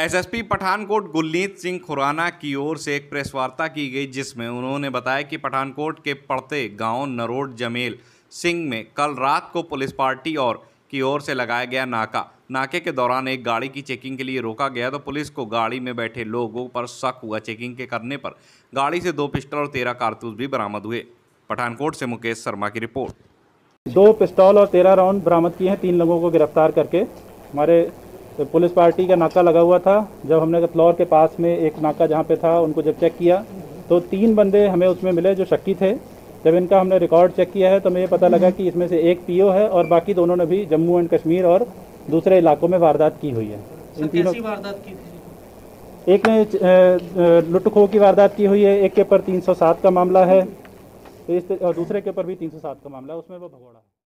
SSP Pathankot Gulneet Singh Khurana की ओर से एक प्रेस वार्ता की गई जिसमें उन्होंने बताया कि पठानकोट के पड़ते गांव नरोड जमेल सिंह में कल रात को पुलिस पार्टी और की ओर से लगाया गया नाका नाके के दौरान एक गाड़ी की चेकिंग के लिए रोका गया तो पुलिस को गाड़ी में बैठे लोगों पर शक हुआ चेकिंग के करने पर गाड़ी से दो पिस्टल और तेरह कारतूस भी बरामद हुए पठानकोट से मुकेश शर्मा की रिपोर्ट दो पिस्तौल और तेरह राउंड बरामद किए हैं तीन लोगों को गिरफ्तार करके हमारे तो पुलिस पार्टी का नाका लगा हुआ था जब हमने कतलौर के पास में एक नाका जहाँ पे था उनको जब चेक किया तो तीन बंदे हमें उसमें मिले जो शक्की थे जब इनका हमने रिकॉर्ड चेक किया है तो हमें ये पता लगा कि इसमें से एक पीओ है और बाकी दोनों ने भी जम्मू एंड कश्मीर और दूसरे इलाकों में वारदात की हुई है इन तीनों वारदात की थी एक ने लुटखो की वारदात की हुई है एक के ऊपर 307 का मामला है तो इस और दूसरे के ऊपर भी 307 का मामला है उसमें वो भगोड़ा